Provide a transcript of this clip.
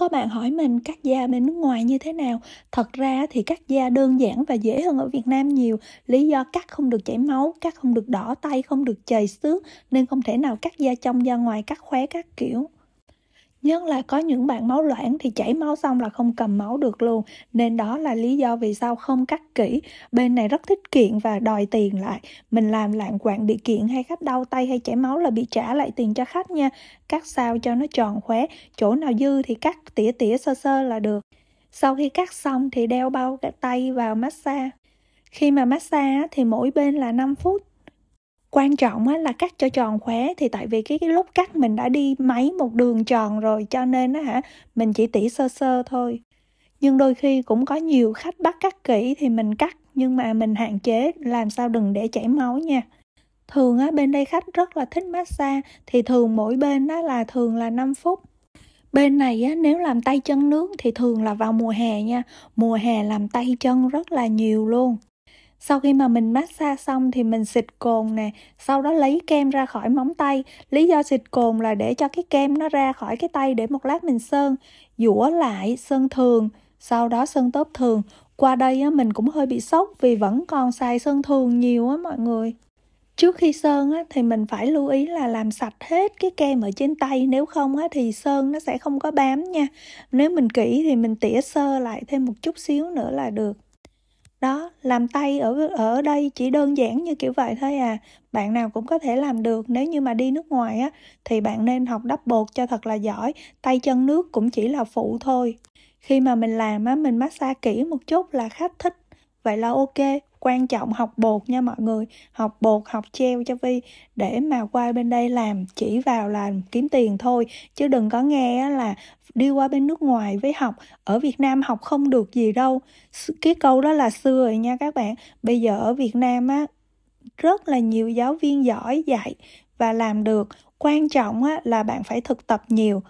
có bạn hỏi mình cắt da bên nước ngoài như thế nào thật ra thì cắt da đơn giản và dễ hơn ở việt nam nhiều lý do cắt không được chảy máu cắt không được đỏ tay không được chầy xước nên không thể nào cắt da trong da ngoài cắt khóe các kiểu Nhất là có những bạn máu loãng thì chảy máu xong là không cầm máu được luôn Nên đó là lý do vì sao không cắt kỹ Bên này rất thích kiện và đòi tiền lại Mình làm lạng quạng bị kiện hay khách đau tay hay chảy máu là bị trả lại tiền cho khách nha Cắt sao cho nó tròn khóe Chỗ nào dư thì cắt tỉa tỉa sơ sơ là được Sau khi cắt xong thì đeo bao tay vào massage khi mà massage thì mỗi bên là 5 phút quan trọng á, là cắt cho tròn khóe thì tại vì cái, cái lúc cắt mình đã đi máy một đường tròn rồi cho nên á hả mình chỉ tỉ sơ sơ thôi nhưng đôi khi cũng có nhiều khách bắt cắt kỹ thì mình cắt nhưng mà mình hạn chế làm sao đừng để chảy máu nha thường á bên đây khách rất là thích massage thì thường mỗi bên á là thường là 5 phút bên này á nếu làm tay chân nước thì thường là vào mùa hè nha mùa hè làm tay chân rất là nhiều luôn sau khi mà mình massage xong thì mình xịt cồn nè sau đó lấy kem ra khỏi móng tay lý do xịt cồn là để cho cái kem nó ra khỏi cái tay để một lát mình sơn dũa lại sơn thường sau đó sơn tốp thường qua đây á, mình cũng hơi bị sốc vì vẫn còn xài sơn thường nhiều á mọi người trước khi sơn á, thì mình phải lưu ý là làm sạch hết cái kem ở trên tay nếu không á, thì sơn nó sẽ không có bám nha nếu mình kỹ thì mình tỉa sơ lại thêm một chút xíu nữa là được đó làm tay ở ở đây chỉ đơn giản như kiểu vậy thôi à bạn nào cũng có thể làm được nếu như mà đi nước ngoài á thì bạn nên học đắp bột cho thật là giỏi tay chân nước cũng chỉ là phụ thôi khi mà mình làm á mình massage kỹ một chút là khách thích vậy là ok quan trọng học bột nha mọi người học bột học treo cho vi để mà qua bên đây làm chỉ vào là kiếm tiền thôi chứ đừng có nghe là đi qua bên nước ngoài với học ở việt nam học không được gì đâu cái câu đó là xưa rồi nha các bạn bây giờ ở việt nam á rất là nhiều giáo viên giỏi dạy và làm được quan trọng á là bạn phải thực tập nhiều